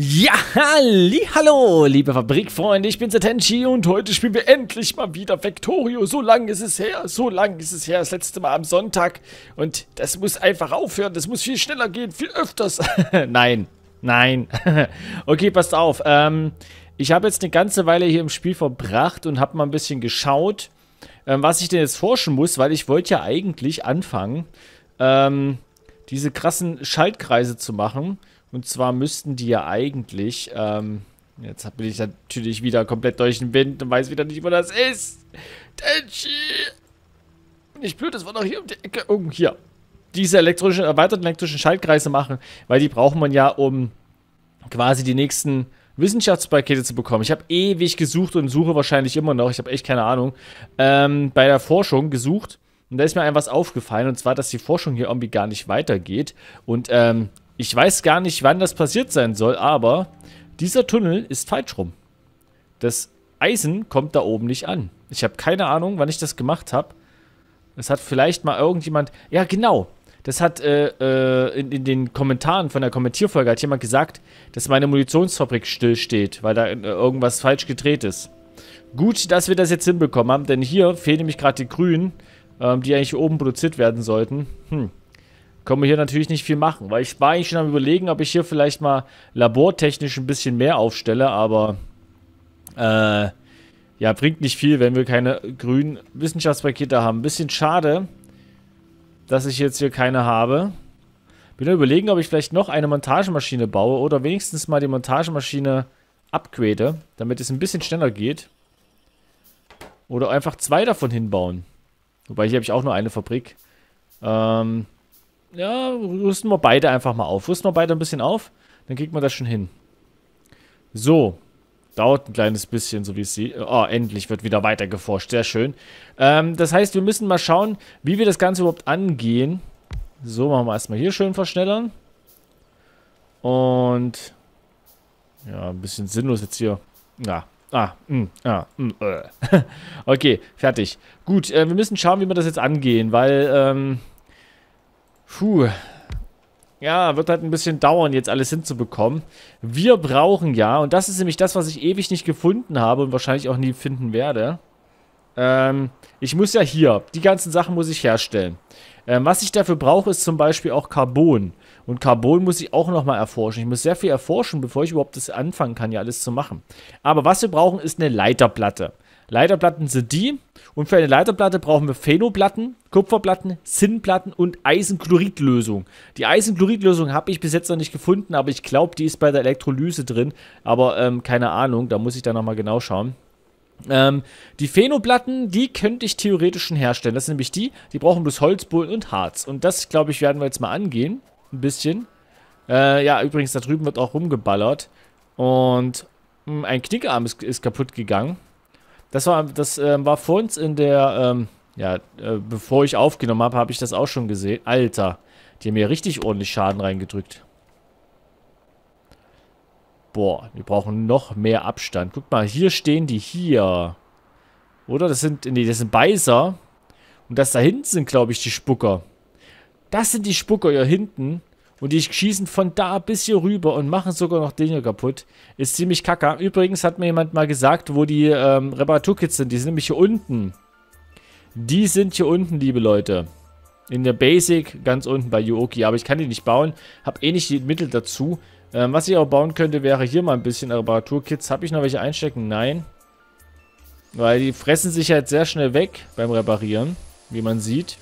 Ja, halli, hallo, liebe Fabrikfreunde, ich bin Satenshi und heute spielen wir endlich mal wieder Vectorio. So lang ist es her, so lang ist es her, das letzte Mal am Sonntag. Und das muss einfach aufhören, das muss viel schneller gehen, viel öfters. nein, nein. okay, passt auf. Ähm, ich habe jetzt eine ganze Weile hier im Spiel verbracht und habe mal ein bisschen geschaut, ähm, was ich denn jetzt forschen muss, weil ich wollte ja eigentlich anfangen, ähm, diese krassen Schaltkreise zu machen. Und zwar müssten die ja eigentlich, ähm, jetzt bin ich natürlich wieder komplett durch den Wind und weiß wieder nicht, wo das ist. Tenchi! Nicht blöd, das war doch hier um die Ecke. Oh, hier. Diese elektrischen, erweiterten elektrischen Schaltkreise machen, weil die braucht man ja, um quasi die nächsten Wissenschaftspakete zu bekommen. Ich habe ewig gesucht und suche wahrscheinlich immer noch, ich habe echt keine Ahnung, ähm, bei der Forschung gesucht. Und da ist mir ein was aufgefallen, und zwar, dass die Forschung hier irgendwie gar nicht weitergeht. Und ähm, ich weiß gar nicht, wann das passiert sein soll, aber dieser Tunnel ist falsch rum. Das Eisen kommt da oben nicht an. Ich habe keine Ahnung, wann ich das gemacht habe. Es hat vielleicht mal irgendjemand... Ja, genau. Das hat äh, äh, in, in, den Kommentaren von der Kommentierfolge hat jemand gesagt, dass meine Munitionsfabrik stillsteht, weil da äh, irgendwas falsch gedreht ist. Gut, dass wir das jetzt hinbekommen haben, denn hier fehlen nämlich gerade die Grünen, ähm, die eigentlich oben produziert werden sollten. Hm können wir hier natürlich nicht viel machen, weil ich war eigentlich schon am überlegen, ob ich hier vielleicht mal labortechnisch ein bisschen mehr aufstelle, aber äh, ja, bringt nicht viel, wenn wir keine grünen Wissenschaftspakete haben. Ein bisschen schade, dass ich jetzt hier keine habe. Bin überlegen, ob ich vielleicht noch eine Montagemaschine baue oder wenigstens mal die Montagemaschine upgrade, damit es ein bisschen schneller geht. Oder einfach zwei davon hinbauen. Wobei hier habe ich auch nur eine Fabrik. Ähm, ja, rüsten wir beide einfach mal auf. Rüsten wir beide ein bisschen auf, dann kriegt man das schon hin. So. Dauert ein kleines bisschen, so wie es sieht. Oh, endlich wird wieder weiter geforscht. Sehr schön. Ähm, das heißt, wir müssen mal schauen, wie wir das Ganze überhaupt angehen. So, machen wir erstmal hier schön verschnellern. Und... Ja, ein bisschen sinnlos jetzt hier. Ja, Ah, mh, mm, ah, mh, mm, äh. okay, fertig. Gut, äh, wir müssen schauen, wie wir das jetzt angehen, weil ähm, Puh. Ja, wird halt ein bisschen dauern, jetzt alles hinzubekommen. Wir brauchen ja, und das ist nämlich das, was ich ewig nicht gefunden habe und wahrscheinlich auch nie finden werde. Ähm, ich muss ja hier, die ganzen Sachen muss ich herstellen. Ähm, was ich dafür brauche, ist zum Beispiel auch Carbon. Und Carbon muss ich auch nochmal erforschen. Ich muss sehr viel erforschen, bevor ich überhaupt das anfangen kann, ja alles zu machen. Aber was wir brauchen, ist eine Leiterplatte. Leiterplatten sind die. Und für eine Leiterplatte brauchen wir Phenoplatten, Kupferplatten, Zinnplatten und Eisenchloridlösung. Die Eisenchloridlösung habe ich bis jetzt noch nicht gefunden, aber ich glaube, die ist bei der Elektrolyse drin. Aber ähm, keine Ahnung, da muss ich dann nochmal genau schauen. Ähm, die Phenoplatten, die könnte ich theoretisch schon herstellen. Das sind nämlich die, die brauchen bloß Holzbohlen und Harz. Und das, glaube ich, werden wir jetzt mal angehen. Ein bisschen. Äh, ja, übrigens, da drüben wird auch rumgeballert. Und mh, hm, ein Knickarm ist, ist kaputt gegangen. Das war, das äh, war vor uns in der, ähm, ja, äh, bevor ich aufgenommen habe, habe ich das auch schon gesehen. Alter, die haben mir richtig ordentlich Schaden reingedrückt. Boah, wir brauchen noch mehr Abstand. Guck mal, hier stehen die hier. Oder? Das sind, nee, das sind Beißer. Und das da hinten sind, glaube ich, die Spucker. Das sind die Spucker hier hinten. Und die schießen von da bis hier rüber und machen sogar noch den hier kaputt. Ist ziemlich kacke. Übrigens hat mir jemand mal gesagt, wo die ähm, Reparaturkits sind. Die sind nämlich hier unten. Die sind hier unten, liebe Leute. In der Basic, ganz unten bei Yuoki. Aber ich kann die nicht bauen. Hab eh nicht die Mittel dazu. Ähm, was ich auch bauen könnte, wäre hier mal ein bisschen Reparaturkits. Habe ich noch welche einstecken? Nein. Weil die fressen sich halt sehr schnell weg beim Reparieren. Wie man sieht.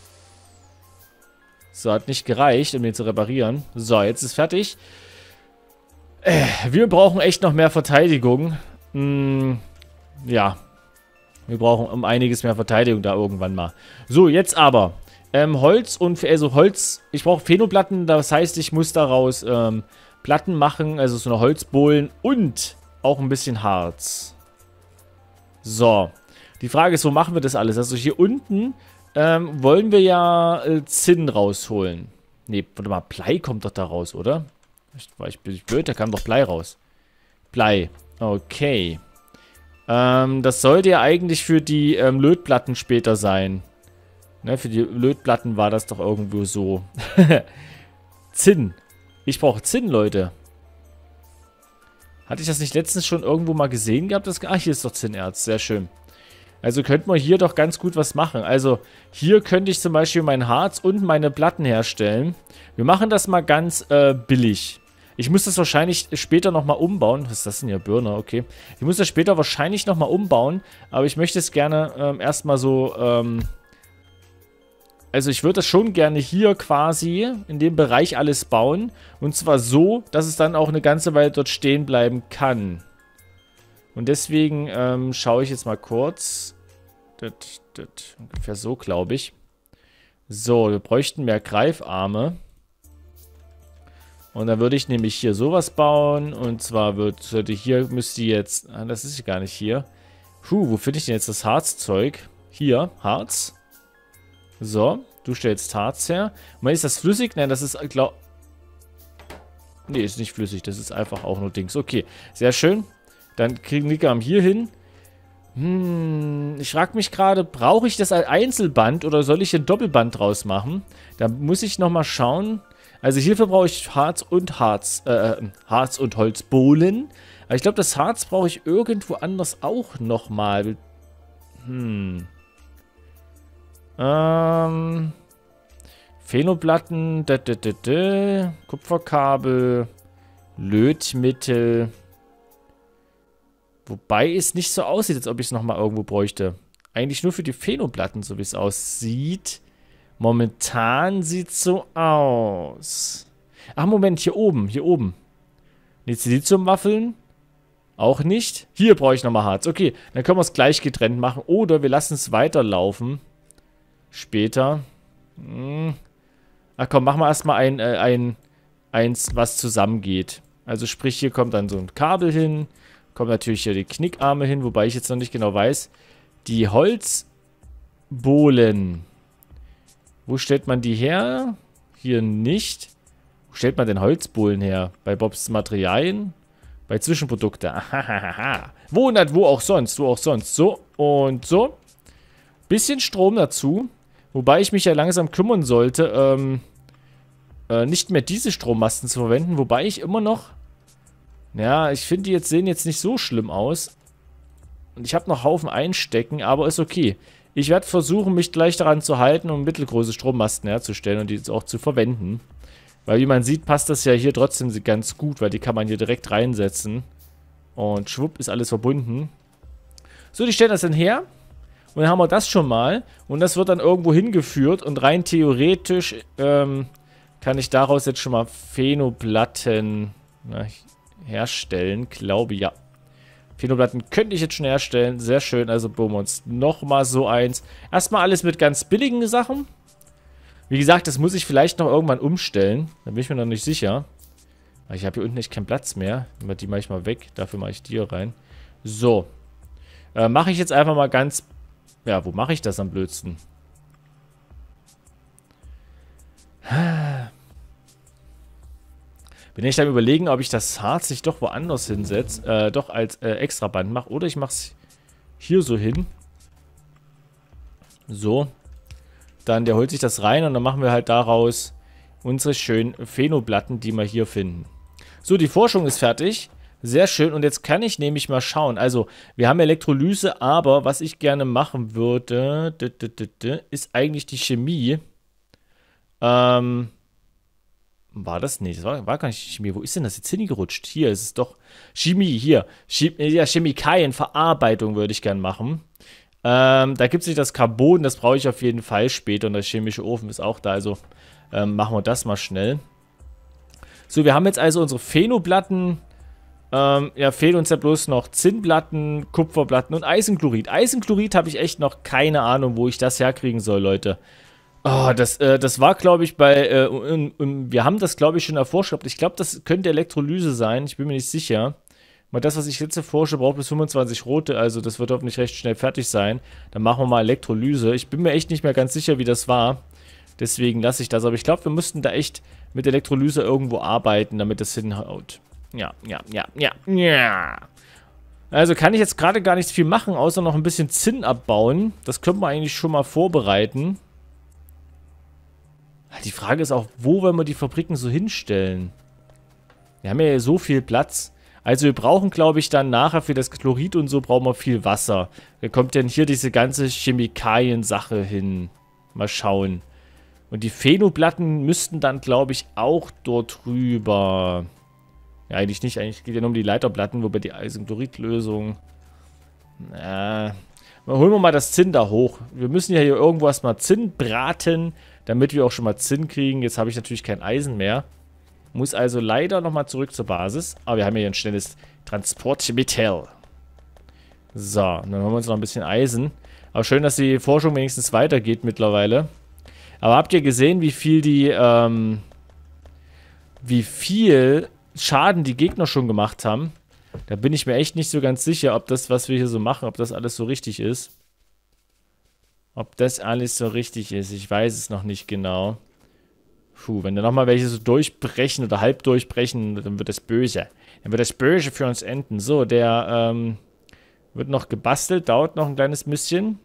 So, hat nicht gereicht, um den zu reparieren. So, jetzt ist fertig. Äh, wir brauchen echt noch mehr Verteidigung. Hm, ja. Wir brauchen um einiges mehr Verteidigung da irgendwann mal. So, jetzt aber. Ähm, Holz und, also Holz, ich brauche Phenoplatten, das heißt, ich muss daraus ähm, Platten machen, also so eine Holzbohlen und auch ein bisschen Harz. So, die Frage ist, wo machen wir das alles? Also hier unten ähm, wollen wir ja äh, Zinn rausholen. Ne, warte mal, Blei kommt doch da raus, oder? Ich, ich bin ich blöd, da kam doch Blei raus. Blei, okay. Ähm, das sollte ja eigentlich für die ähm, Lötplatten später sein. Ne, für die Lötplatten war das doch irgendwo so. Zinn. Ich brauche Zinn, Leute. Hatte ich das nicht letztens schon irgendwo mal gesehen gehabt? Das, ah, hier ist doch Zinnerz. Sehr schön. Also könnte man hier doch ganz gut was machen. Also hier könnte ich zum Beispiel mein Harz und meine Platten herstellen. Wir machen das mal ganz äh, billig. Ich muss das wahrscheinlich später nochmal umbauen. Was ist das denn hier? Birne, okay. Ich muss das später wahrscheinlich nochmal umbauen. Aber ich möchte es gerne ähm, erstmal so... Ähm, also ich würde das schon gerne hier quasi in dem Bereich alles bauen. Und zwar so, dass es dann auch eine ganze Weile dort stehen bleiben kann. Und deswegen ähm, schaue ich jetzt mal kurz. Das, das, ungefähr so, glaube ich. So, wir bräuchten mehr Greifarme. Und dann würde ich nämlich hier sowas bauen. Und zwar wird, sollte hier, müsste jetzt, ah, das ist gar nicht hier. Puh, wo finde ich denn jetzt das Harzzeug? Hier, Harz. So, du stellst Harz her. Und ist das flüssig? Nein, das ist, glaube Nee, ist nicht flüssig. Das ist einfach auch nur Dings. Okay, sehr schön. Dann kriegen wir hier hin. Hm, ich frage mich gerade, brauche ich das als Einzelband oder soll ich ein Doppelband draus machen? Da muss ich nochmal schauen. Also hierfür brauche ich Harz und Harz, äh, äh, Harz und Holzbohlen. Aber ich glaube, das Harz brauche ich irgendwo anders auch nochmal. Hm. Ähm. Phenoplatten, da, da, da, Kupferkabel, Lötmittel. Wobei es nicht so aussieht, als ob ich es nochmal irgendwo bräuchte. Eigentlich nur für die Phenoplatten, so wie es aussieht. Momentan sieht es so aus. Ach, Moment, hier oben, hier oben. Nee, Siliziumwaffeln? Auch nicht. Hier brauche ich nochmal Harz. Okay, dann können wir es gleich getrennt machen. Oder wir lassen es weiterlaufen. Später. Hm. Ach komm, machen wir erstmal ein, äh, ein, eins, was zusammengeht. Also sprich, hier kommt dann so ein Kabel hin. Kommen natürlich hier die Knickarme hin, wobei ich jetzt noch nicht genau weiß. Die Holzbohlen. Wo stellt man die her? Hier nicht. Wo stellt man denn Holzbohlen her? Bei Bobs Materialien? Bei Zwischenprodukte. Ahahaha. Wo und halt wo auch sonst. Wo auch sonst. So und so. Bisschen Strom dazu. Wobei ich mich ja langsam kümmern sollte, ähm, äh, nicht mehr diese Strommasten zu verwenden. Wobei ich immer noch ja, ich finde, die jetzt sehen jetzt nicht so schlimm aus. Und ich habe noch Haufen einstecken, aber ist okay. Ich werde versuchen, mich gleich daran zu halten, um mittelgroße Strommasten herzustellen und die jetzt auch zu verwenden. Weil wie man sieht, passt das ja hier trotzdem ganz gut, weil die kann man hier direkt reinsetzen. Und schwupp ist alles verbunden. So, die stellen das dann her. Und dann haben wir das schon mal. Und das wird dann irgendwo hingeführt. Und rein theoretisch ähm, kann ich daraus jetzt schon mal Phenoplatten... Na, ich herstellen. Glaube ja. Phenoplatten könnte ich jetzt schon herstellen. Sehr schön. Also boom, uns nochmal so eins. Erstmal alles mit ganz billigen Sachen. Wie gesagt, das muss ich vielleicht noch irgendwann umstellen. Da bin ich mir noch nicht sicher. Ich habe hier unten echt keinen Platz mehr. Die mache ich mal weg. Dafür mache ich die hier rein. So. Äh, mache ich jetzt einfach mal ganz... Ja, wo mache ich das am blödsten? Bin ich am überlegen, ob ich das Harz nicht doch woanders hinsetze, äh, doch als äh, extra Band mache. Oder ich mache es hier so hin. So. Dann, der holt sich das rein und dann machen wir halt daraus unsere schönen Phenoplatten, die wir hier finden. So, die Forschung ist fertig. Sehr schön. Und jetzt kann ich nämlich mal schauen. Also, wir haben Elektrolyse, aber was ich gerne machen würde, ist eigentlich die Chemie. Ähm, war das nicht? Das war, war gar nicht Chemie. Wo ist denn das jetzt hingerutscht? Hier ist es doch Chemie, hier. Chemie, ja, Verarbeitung würde ich gern machen. Ähm, da gibt es nicht das Carbon, das brauche ich auf jeden Fall später. Und der chemische Ofen ist auch da, also ähm, machen wir das mal schnell. So, wir haben jetzt also unsere Phenoplatten. Ähm, ja, fehlen uns ja bloß noch Zinnplatten, Kupferplatten und Eisenchlorid. Eisenchlorid habe ich echt noch keine Ahnung, wo ich das herkriegen soll, Leute. Oh, das, äh, das war, glaube ich, bei. Äh, um, um, wir haben das, glaube ich, schon erforscht gehabt. Ich glaube, das könnte Elektrolyse sein. Ich bin mir nicht sicher. Mal das, was ich jetzt erforsche, braucht bis 25 rote. Also, das wird hoffentlich recht schnell fertig sein. Dann machen wir mal Elektrolyse. Ich bin mir echt nicht mehr ganz sicher, wie das war. Deswegen lasse ich das. Aber ich glaube, wir müssten da echt mit Elektrolyse irgendwo arbeiten, damit das hinhaut. Ja, ja, ja, ja, ja. Also kann ich jetzt gerade gar nichts viel machen, außer noch ein bisschen Zinn abbauen. Das können wir eigentlich schon mal vorbereiten. Die Frage ist auch, wo wollen wir die Fabriken so hinstellen? Wir haben ja so viel Platz. Also wir brauchen, glaube ich, dann nachher für das Chlorid und so brauchen wir viel Wasser. Da kommt denn hier diese ganze Chemikalien-Sache hin. Mal schauen. Und die Phenoplatten müssten dann, glaube ich, auch dort drüber. Ja, eigentlich nicht. Eigentlich geht ja nur um die Leiterplatten, wobei die Eisenchloridlösung... Äh, holen wir mal das Zinn da hoch. Wir müssen ja hier irgendwo erstmal Zinn braten damit wir auch schon mal Zinn kriegen. Jetzt habe ich natürlich kein Eisen mehr. Muss also leider nochmal zurück zur Basis. Aber wir haben hier ein schnelles Transportmittel. So, dann holen wir uns noch ein bisschen Eisen. Aber schön, dass die Forschung wenigstens weitergeht mittlerweile. Aber habt ihr gesehen, wie viel die, ähm, wie viel Schaden die Gegner schon gemacht haben? Da bin ich mir echt nicht so ganz sicher, ob das, was wir hier so machen, ob das alles so richtig ist. Ob das alles so richtig ist, ich weiß es noch nicht genau. Puh, wenn da nochmal welche so durchbrechen oder halb durchbrechen, dann wird das böse. Dann wird das böse für uns enden. So, der ähm, wird noch gebastelt, dauert noch ein kleines bisschen.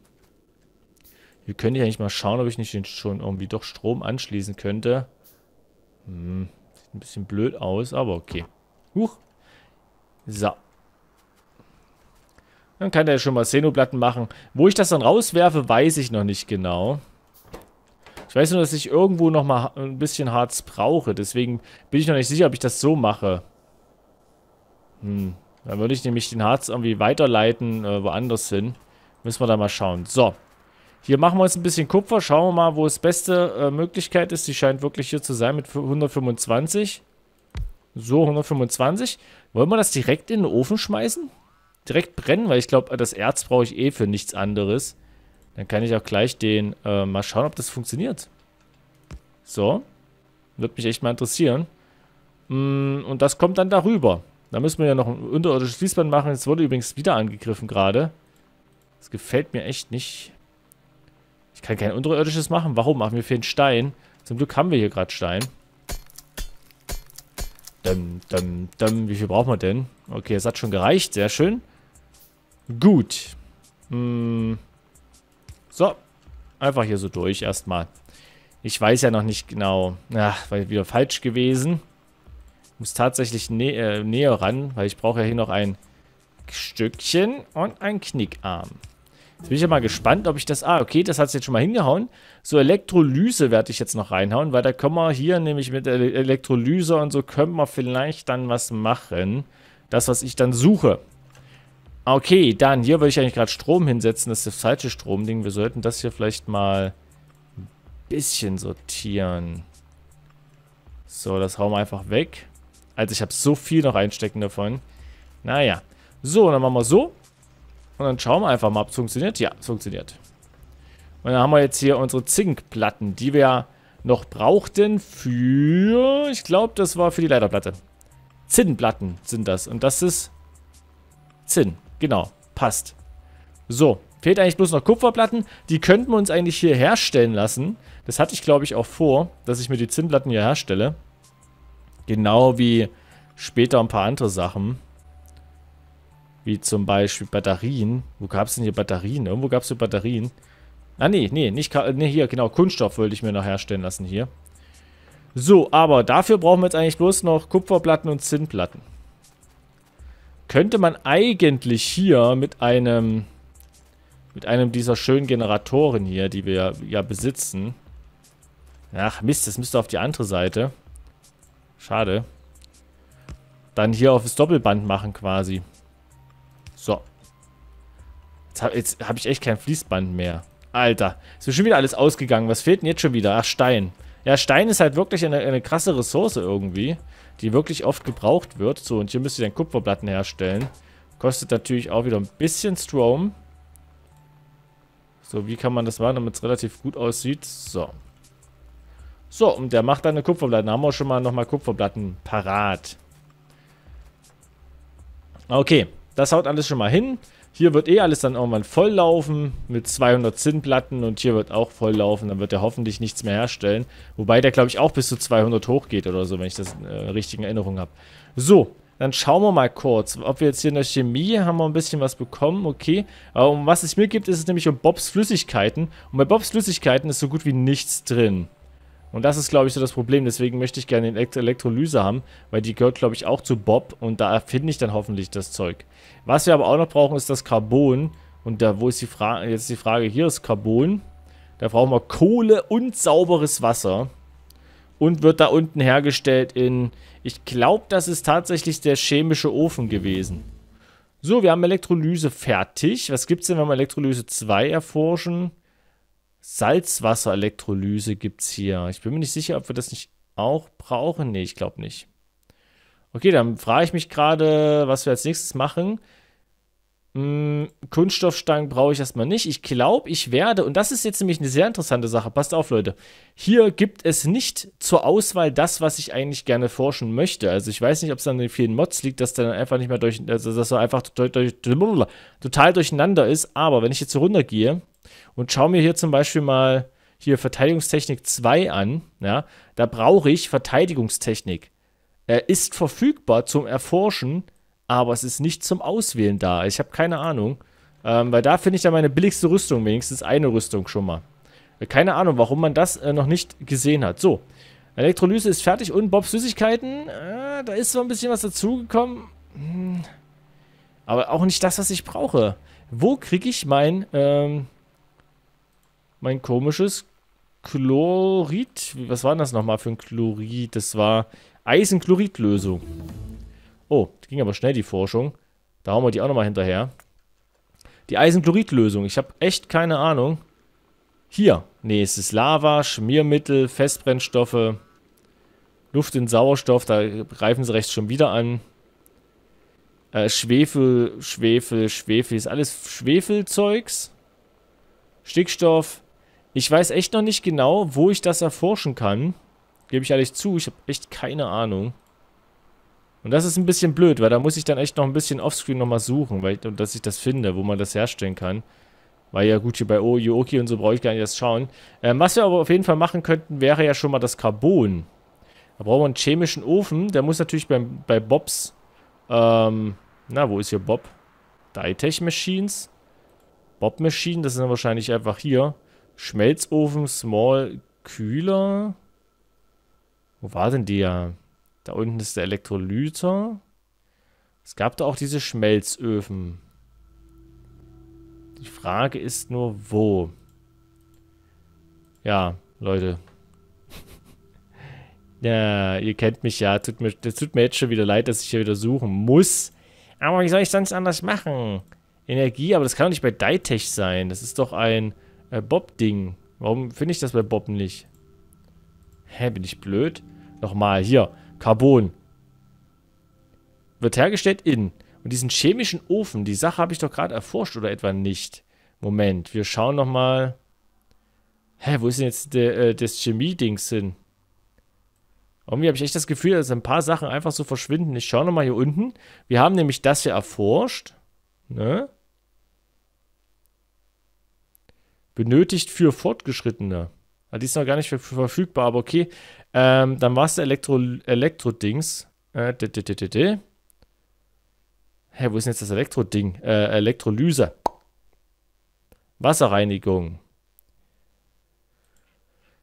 Wir können ja nicht mal schauen, ob ich nicht schon irgendwie doch Strom anschließen könnte. Hm, sieht ein bisschen blöd aus, aber okay. Huch. So. Dann kann er schon mal Xenoplatten machen. Wo ich das dann rauswerfe, weiß ich noch nicht genau. Ich weiß nur, dass ich irgendwo noch mal ein bisschen Harz brauche. Deswegen bin ich noch nicht sicher, ob ich das so mache. Hm. Dann würde ich nämlich den Harz irgendwie weiterleiten, äh, woanders hin. Müssen wir da mal schauen. So. Hier machen wir uns ein bisschen Kupfer. Schauen wir mal, wo es beste äh, Möglichkeit ist. Die scheint wirklich hier zu sein mit 125. So, 125. Wollen wir das direkt in den Ofen schmeißen? direkt brennen, weil ich glaube, das Erz brauche ich eh für nichts anderes. Dann kann ich auch gleich den, äh, mal schauen, ob das funktioniert. So. Würde mich echt mal interessieren. Mm, und das kommt dann darüber. Da müssen wir ja noch ein unterirdisches Fließband machen. Jetzt wurde übrigens wieder angegriffen gerade. Das gefällt mir echt nicht. Ich kann kein unterirdisches machen. Warum? Ach, mir fehlt einen Stein. Zum Glück haben wir hier gerade Stein. Dum, dum, dum. Wie viel brauchen wir denn? Okay, es hat schon gereicht. Sehr schön. Gut. Hm. So. Einfach hier so durch erstmal. Ich weiß ja noch nicht genau. Ach, war wieder falsch gewesen. Muss tatsächlich nä äh, näher ran, weil ich brauche ja hier noch ein Stückchen und ein Knickarm. Jetzt bin ich ja mal gespannt, ob ich das... Ah, okay, das hat es jetzt schon mal hingehauen. So Elektrolyse werde ich jetzt noch reinhauen, weil da können wir hier nämlich mit Elektrolyse und so können wir vielleicht dann was machen. Das, was ich dann suche. Okay, dann, hier würde ich eigentlich gerade Strom hinsetzen. Das ist das falsche Stromding. Wir sollten das hier vielleicht mal ein bisschen sortieren. So, das hauen wir einfach weg. Also ich habe so viel noch einstecken davon. Naja. So, dann machen wir so. Und dann schauen wir einfach mal, ob es funktioniert. Ja, es funktioniert. Und dann haben wir jetzt hier unsere Zinkplatten, die wir noch brauchten für... Ich glaube, das war für die Leiterplatte. Zinnplatten sind das. Und das ist Zinn. Genau, passt. So, fehlt eigentlich bloß noch Kupferplatten. Die könnten wir uns eigentlich hier herstellen lassen. Das hatte ich, glaube ich, auch vor, dass ich mir die Zinnplatten hier herstelle. Genau wie später ein paar andere Sachen. Wie zum Beispiel Batterien. Wo gab es denn hier Batterien? Irgendwo gab es hier Batterien. Ah, nee, nee, nicht nee, hier, genau, Kunststoff wollte ich mir noch herstellen lassen hier. So, aber dafür brauchen wir jetzt eigentlich bloß noch Kupferplatten und Zinnplatten könnte man eigentlich hier mit einem mit einem dieser schönen Generatoren hier, die wir ja besitzen. Ach Mist, das müsste auf die andere Seite. Schade. Dann hier auf das Doppelband machen quasi. So. Jetzt habe hab ich echt kein Fließband mehr. Alter, ist mir schon wieder alles ausgegangen. Was fehlt denn jetzt schon wieder? Ach, Stein. Ja, Stein ist halt wirklich eine, eine krasse Ressource irgendwie die wirklich oft gebraucht wird. So, und hier müsst ihr dann Kupferplatten herstellen. Kostet natürlich auch wieder ein bisschen Strom. So, wie kann man das machen, damit es relativ gut aussieht? So. So, und der macht dann eine Kupferplatten. Da haben wir schon mal nochmal Kupferplatten parat. Okay, das haut alles schon mal hin. Hier wird eh alles dann irgendwann volllaufen mit 200 Zinnplatten und hier wird auch volllaufen. Dann wird er hoffentlich nichts mehr herstellen. Wobei der, glaube ich, auch bis zu 200 hochgeht oder so, wenn ich das äh, richtig in Erinnerung habe. So, dann schauen wir mal kurz, ob wir jetzt hier in der Chemie haben wir ein bisschen was bekommen, okay. Aber um was es mir gibt, ist es nämlich um Bobs Flüssigkeiten. Und bei Bobs Flüssigkeiten ist so gut wie nichts drin. Und das ist, glaube ich, so das Problem. Deswegen möchte ich gerne den Elektrolyse haben, weil die gehört, glaube ich, auch zu Bob. Und da erfinde ich dann hoffentlich das Zeug. Was wir aber auch noch brauchen, ist das Carbon. Und da, wo ist die Frage? Jetzt die Frage, hier ist Carbon. Da brauchen wir Kohle und sauberes Wasser. Und wird da unten hergestellt in... Ich glaube, das ist tatsächlich der chemische Ofen gewesen. So, wir haben Elektrolyse fertig. Was gibt es denn, wenn wir Elektrolyse 2 erforschen? Salzwasserelektrolyse gibt es hier. Ich bin mir nicht sicher, ob wir das nicht auch brauchen. Nee, ich glaube nicht. Okay, dann frage ich mich gerade, was wir als nächstes machen. Hm, Kunststoffstangen brauche ich erstmal nicht. Ich glaube, ich werde, und das ist jetzt nämlich eine sehr interessante Sache, passt auf, Leute. Hier gibt es nicht zur Auswahl das, was ich eigentlich gerne forschen möchte. Also ich weiß nicht, ob es an den vielen Mods liegt, dass dann einfach nicht mehr durch, also dass er einfach durch, durch, total durcheinander ist. Aber wenn ich jetzt hier runtergehe, und schaue mir hier zum Beispiel mal hier Verteidigungstechnik 2 an, ja, da brauche ich Verteidigungstechnik. Er ist verfügbar zum Erforschen, aber es ist nicht zum Auswählen da. Ich habe keine Ahnung. Ähm, weil da finde ich ja meine billigste Rüstung, wenigstens eine Rüstung schon mal. Äh, keine Ahnung, warum man das äh, noch nicht gesehen hat. So, Elektrolyse ist fertig und Bobs Süßigkeiten. Äh, da ist so ein bisschen was dazugekommen. Hm. Aber auch nicht das, was ich brauche. Wo kriege ich mein ähm, mein komisches Chlorid. Was war das nochmal für ein Chlorid? Das war Eisenchloridlösung. Oh, ging aber schnell die Forschung. Da hauen wir die auch nochmal hinterher. Die Eisenchloridlösung. Ich habe echt keine Ahnung. Hier. Nee, es ist Lava, Schmiermittel, Festbrennstoffe, Luft in Sauerstoff. Da greifen sie rechts schon wieder an. Äh, Schwefel, Schwefel, Schwefel. Ist alles Schwefelzeugs. Stickstoff, ich weiß echt noch nicht genau, wo ich das erforschen kann. Gebe ich ehrlich zu, ich habe echt keine Ahnung. Und das ist ein bisschen blöd, weil da muss ich dann echt noch ein bisschen offscreen nochmal suchen, weil, dass ich das finde, wo man das herstellen kann. Weil ja gut, hier bei Yuoki und so brauche ich gar nicht erst schauen. Ähm, was wir aber auf jeden Fall machen könnten, wäre ja schon mal das Carbon. Da brauchen wir einen chemischen Ofen. Der muss natürlich beim, bei Bobs... Ähm, na, wo ist hier Bob? Ditech Machines. Bob Machine, das sind dann wahrscheinlich einfach hier. Schmelzofen, Small, Kühler. Wo war denn der? Da unten ist der Elektrolyter. Es gab da auch diese Schmelzöfen. Die Frage ist nur, wo? Ja, Leute. ja, ihr kennt mich ja. Tut mir, das tut mir jetzt schon wieder leid, dass ich hier wieder suchen muss. Aber wie soll ich sonst anders machen? Energie, aber das kann doch nicht bei Ditech sein. Das ist doch ein... Äh, Bob-Ding. Warum finde ich das bei Bob nicht? Hä, bin ich blöd? Nochmal, hier. Carbon. Wird hergestellt in. Und diesen chemischen Ofen, die Sache habe ich doch gerade erforscht oder etwa nicht. Moment, wir schauen nochmal. Hä, wo ist denn jetzt de, äh, das Chemie-Dings hin? Irgendwie habe ich echt das Gefühl, dass ein paar Sachen einfach so verschwinden. Ich schaue nochmal hier unten. Wir haben nämlich das hier erforscht. Ne? Benötigt für Fortgeschrittene. Also die ist noch gar nicht verfügbar, aber okay. Ähm, dann war es der Elektro, Elektro-Dings. Äh, Hä, wo ist denn jetzt das Elektro-Ding? Äh, Elektrolyse. Wasserreinigung.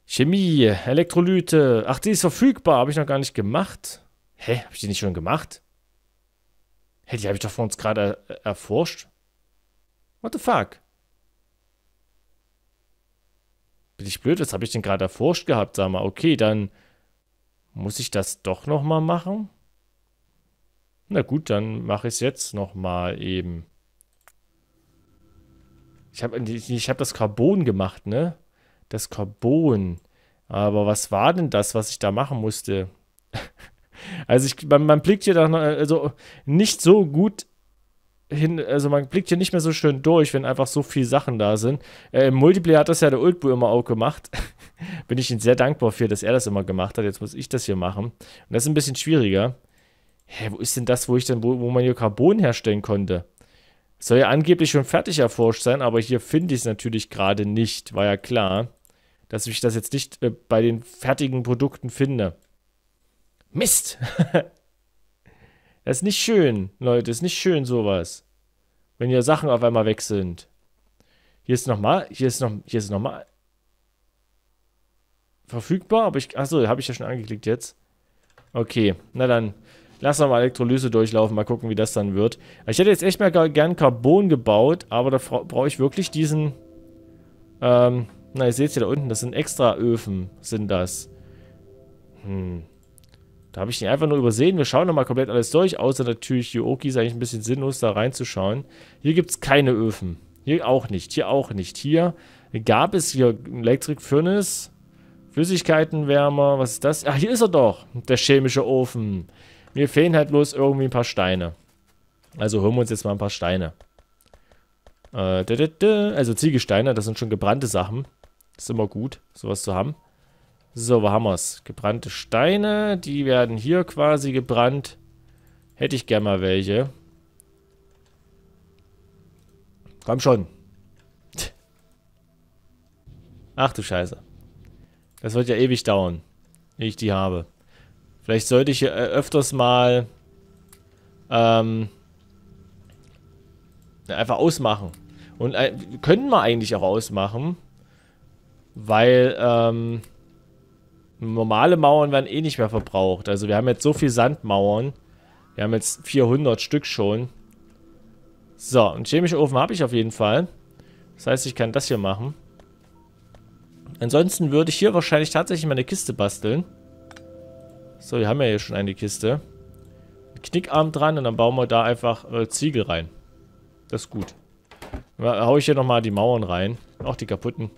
Chemie, Elektrolyte. Ach, die ist verfügbar. Habe ich noch gar nicht gemacht. Hä, habe ich die nicht schon gemacht? Hä, die habe ich doch vor uns gerade er äh, erforscht. What the fuck? Bin ich blöd, was habe ich denn gerade erforscht gehabt? Sag mal, okay, dann muss ich das doch nochmal machen? Na gut, dann mache ich es jetzt nochmal eben. Ich habe ich hab das Carbon gemacht, ne? Das Carbon. Aber was war denn das, was ich da machen musste? also ich, man, man blickt hier doch also nicht so gut hin, also man blickt hier nicht mehr so schön durch, wenn einfach so viele Sachen da sind. Äh, Im Multiplayer hat das ja der Ultbu immer auch gemacht. Bin ich ihm sehr dankbar für, dass er das immer gemacht hat. Jetzt muss ich das hier machen. Und das ist ein bisschen schwieriger. Hä, wo ist denn das, wo ich denn, wo, wo man hier Carbon herstellen konnte? soll ja angeblich schon fertig erforscht sein, aber hier finde ich es natürlich gerade nicht, war ja klar, dass ich das jetzt nicht äh, bei den fertigen Produkten finde. Mist! Das ist nicht schön, Leute. das Ist nicht schön, sowas. Wenn hier Sachen auf einmal weg sind. Hier ist nochmal. Hier ist noch. Hier ist nochmal. Verfügbar, aber ich. Achso, habe ich ja schon angeklickt jetzt. Okay, na dann. Lass mal Elektrolyse durchlaufen, mal gucken, wie das dann wird. Ich hätte jetzt echt mal gern Carbon gebaut, aber da brauche ich wirklich diesen... Ähm, na, ihr seht es hier da unten, das sind extra Öfen, sind das. Hm habe ich den einfach nur übersehen. Wir schauen nochmal komplett alles durch, außer natürlich Yuoki ist eigentlich ein bisschen sinnlos, da reinzuschauen. Hier gibt es keine Öfen. Hier auch nicht, hier auch nicht. Hier gab es hier Electric Furnace, Flüssigkeitenwärmer, was ist das? Ah, hier ist er doch, der chemische Ofen. Mir fehlen halt bloß irgendwie ein paar Steine. Also holen wir uns jetzt mal ein paar Steine. Äh, also Ziegelsteine, das sind schon gebrannte Sachen. Ist immer gut, sowas zu haben. So, wo haben wir es? Gebrannte Steine, die werden hier quasi gebrannt. Hätte ich gerne mal welche. Komm schon. Ach du Scheiße. Das wird ja ewig dauern, wie ich die habe. Vielleicht sollte ich hier äh, öfters mal ähm, einfach ausmachen. Und äh, können wir eigentlich auch ausmachen, weil ähm, normale Mauern werden eh nicht mehr verbraucht. Also wir haben jetzt so viel Sandmauern. Wir haben jetzt 400 Stück schon. So, einen chemischen Ofen habe ich auf jeden Fall. Das heißt, ich kann das hier machen. Ansonsten würde ich hier wahrscheinlich tatsächlich mal eine Kiste basteln. So, wir haben ja hier schon eine Kiste. Ein Knickarm dran und dann bauen wir da einfach äh, Ziegel rein. Das ist gut. Dann haue ich hier nochmal die Mauern rein. Auch die kaputten.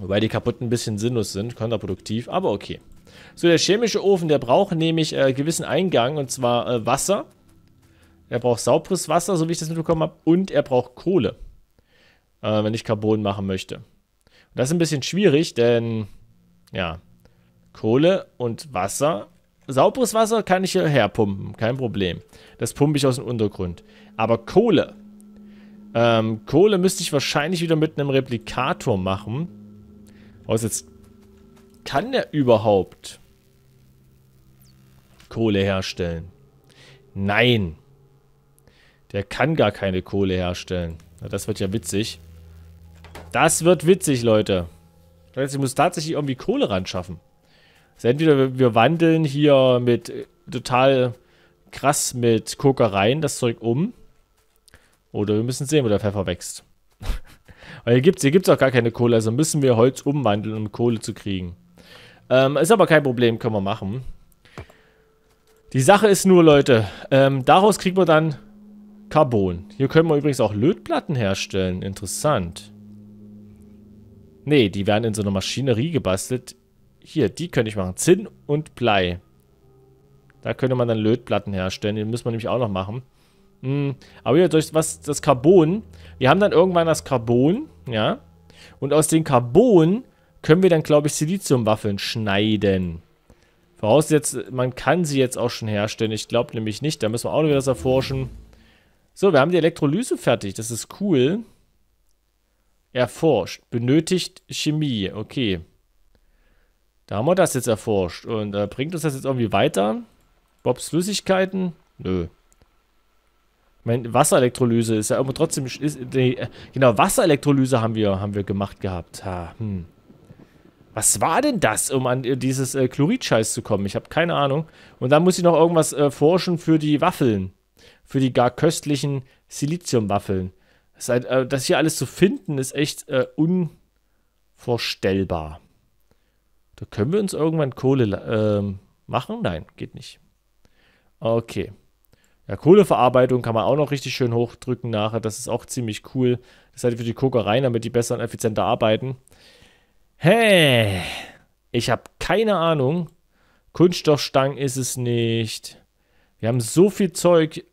Wobei die kaputt ein bisschen sinnlos sind, kontraproduktiv, aber okay. So, der chemische Ofen, der braucht nämlich äh, gewissen Eingang, und zwar äh, Wasser. Er braucht sauberes Wasser, so wie ich das mitbekommen habe, und er braucht Kohle, äh, wenn ich Carbon machen möchte. Und das ist ein bisschen schwierig, denn, ja, Kohle und Wasser sauberes Wasser kann ich hierher pumpen, kein Problem. Das pumpe ich aus dem Untergrund. Aber Kohle. Ähm, Kohle müsste ich wahrscheinlich wieder mit einem Replikator machen. Was jetzt kann der überhaupt Kohle herstellen? Nein. Der kann gar keine Kohle herstellen. Na, das wird ja witzig. Das wird witzig, Leute. ich muss tatsächlich irgendwie Kohle ran schaffen. Also entweder wir wandeln hier mit äh, total krass mit Kokereien das Zeug um. Oder wir müssen sehen, wo der Pfeffer wächst. Weil hier gibt es hier gibt's auch gar keine Kohle, also müssen wir Holz umwandeln, um Kohle zu kriegen. Ähm, ist aber kein Problem, können wir machen. Die Sache ist nur, Leute, ähm, daraus kriegen wir dann Carbon. Hier können wir übrigens auch Lötplatten herstellen. Interessant. Ne, die werden in so einer Maschinerie gebastelt. Hier, die könnte ich machen. Zinn und Blei. Da könnte man dann Lötplatten herstellen. Den müssen wir nämlich auch noch machen. Hm, aber hier durch was, das Carbon. Wir haben dann irgendwann das Carbon. Ja. Und aus den Carbon können wir dann, glaube ich, Siliziumwaffeln schneiden. Voraussetzt, man kann sie jetzt auch schon herstellen. Ich glaube nämlich nicht. Da müssen wir auch noch wieder das erforschen. So, wir haben die Elektrolyse fertig. Das ist cool. Erforscht. Benötigt Chemie. Okay. Da haben wir das jetzt erforscht. Und äh, bringt uns das jetzt irgendwie weiter? Bobs Flüssigkeiten? Nö meine, Wasserelektrolyse ist ja immer trotzdem... Ist, nee, äh, genau, Wasserelektrolyse haben wir, haben wir gemacht gehabt. Ha, hm. Was war denn das, um an äh, dieses äh, Chlorid-Scheiß zu kommen? Ich habe keine Ahnung. Und dann muss ich noch irgendwas äh, forschen für die Waffeln. Für die gar köstlichen Siliziumwaffeln. Das, äh, das hier alles zu finden, ist echt äh, unvorstellbar. Da können wir uns irgendwann Kohle ähm, machen? Nein, geht nicht. Okay. Ja, Kohleverarbeitung kann man auch noch richtig schön hochdrücken nachher. Das ist auch ziemlich cool. Das ist halt für die Kokereien, damit die besser und effizienter arbeiten. Hey, ich habe keine Ahnung. Kunststoffstangen ist es nicht. Wir haben so viel Zeug.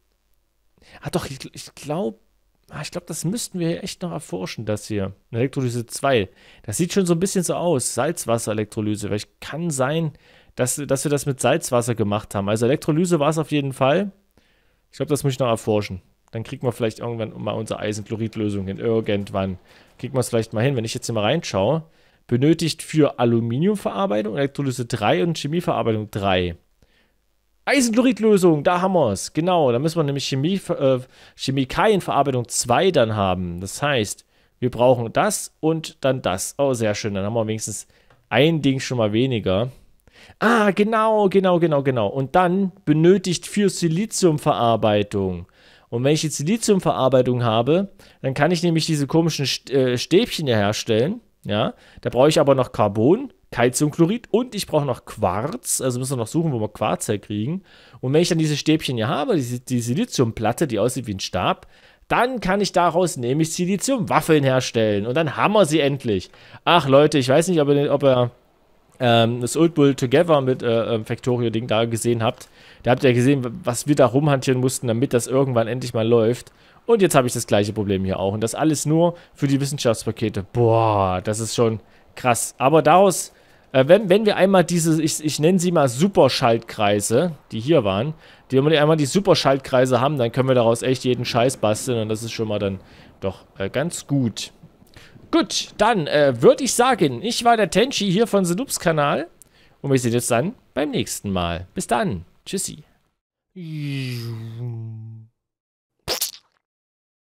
Ah doch, ich, ich glaube, ah, ich glaube, das müssten wir echt noch erforschen, das hier. Elektrolyse 2. Das sieht schon so ein bisschen so aus. Salzwasser-Elektrolyse. Vielleicht kann sein, dass, dass wir das mit Salzwasser gemacht haben. Also Elektrolyse war es auf jeden Fall. Ich glaube, das muss ich noch erforschen. Dann kriegen wir vielleicht irgendwann mal unsere Eisenchloridlösung hin. Irgendwann kriegen wir es vielleicht mal hin. Wenn ich jetzt hier mal reinschaue, benötigt für Aluminiumverarbeitung, Elektrolyse 3 und Chemieverarbeitung 3. Eisenchloridlösung, da haben wir es. Genau, da müssen wir nämlich Chemie, äh, Chemikalienverarbeitung 2 dann haben. Das heißt, wir brauchen das und dann das. Oh, sehr schön. Dann haben wir wenigstens ein Ding schon mal weniger. Ah, genau, genau, genau, genau. Und dann benötigt für Siliziumverarbeitung. Und wenn ich jetzt Siliziumverarbeitung habe, dann kann ich nämlich diese komischen äh, Stäbchen hier herstellen. Ja, da brauche ich aber noch Carbon, Calciumchlorid und ich brauche noch Quarz. Also müssen wir noch suchen, wo wir Quarz herkriegen. Und wenn ich dann diese Stäbchen hier habe, die, die Siliziumplatte, die aussieht wie ein Stab, dann kann ich daraus nämlich Siliziumwaffeln herstellen. Und dann haben wir sie endlich. Ach Leute, ich weiß nicht, ob er. ob ihr ähm, das Old Bull Together mit äh, ähm, Factorio-Ding da gesehen habt, da habt ihr gesehen, was wir da rumhantieren mussten, damit das irgendwann endlich mal läuft. Und jetzt habe ich das gleiche Problem hier auch. Und das alles nur für die Wissenschaftspakete. Boah, das ist schon krass. Aber daraus, äh, wenn, wenn wir einmal diese, ich, ich nenne sie mal Superschaltkreise, die hier waren, die, wenn wir einmal die Superschaltkreise haben, dann können wir daraus echt jeden Scheiß basteln. Und das ist schon mal dann doch äh, ganz gut. Gut, dann äh, würde ich sagen, ich war der Tenchi hier von Senubs Kanal. Und wir sehen uns dann beim nächsten Mal. Bis dann. Tschüssi.